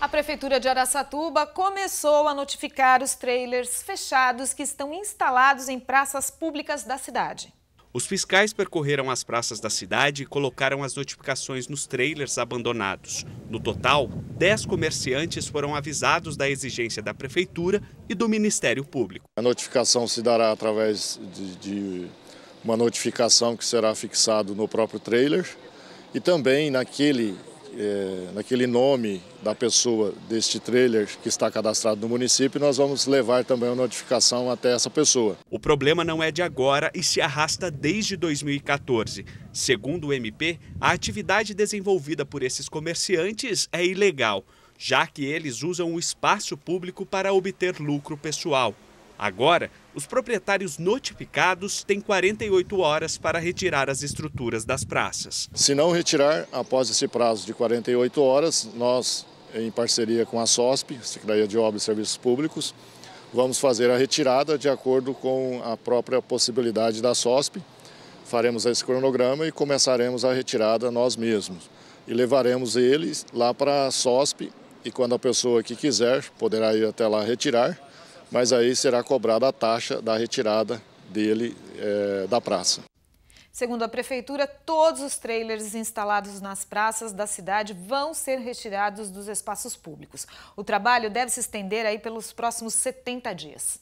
A Prefeitura de Araçatuba começou a notificar os trailers fechados que estão instalados em praças públicas da cidade. Os fiscais percorreram as praças da cidade e colocaram as notificações nos trailers abandonados. No total, 10 comerciantes foram avisados da exigência da Prefeitura e do Ministério Público. A notificação se dará através de, de uma notificação que será fixado no próprio trailer e também naquele é, naquele nome da pessoa deste trailer que está cadastrado no município, nós vamos levar também a notificação até essa pessoa. O problema não é de agora e se arrasta desde 2014. Segundo o MP, a atividade desenvolvida por esses comerciantes é ilegal, já que eles usam o espaço público para obter lucro pessoal. Agora, os proprietários notificados têm 48 horas para retirar as estruturas das praças. Se não retirar, após esse prazo de 48 horas, nós, em parceria com a SOSP, Secretaria de Obras e Serviços Públicos, vamos fazer a retirada de acordo com a própria possibilidade da SOSP. Faremos esse cronograma e começaremos a retirada nós mesmos. E levaremos eles lá para a SOSP e quando a pessoa que quiser poderá ir até lá retirar mas aí será cobrada a taxa da retirada dele é, da praça. Segundo a prefeitura, todos os trailers instalados nas praças da cidade vão ser retirados dos espaços públicos. O trabalho deve se estender aí pelos próximos 70 dias.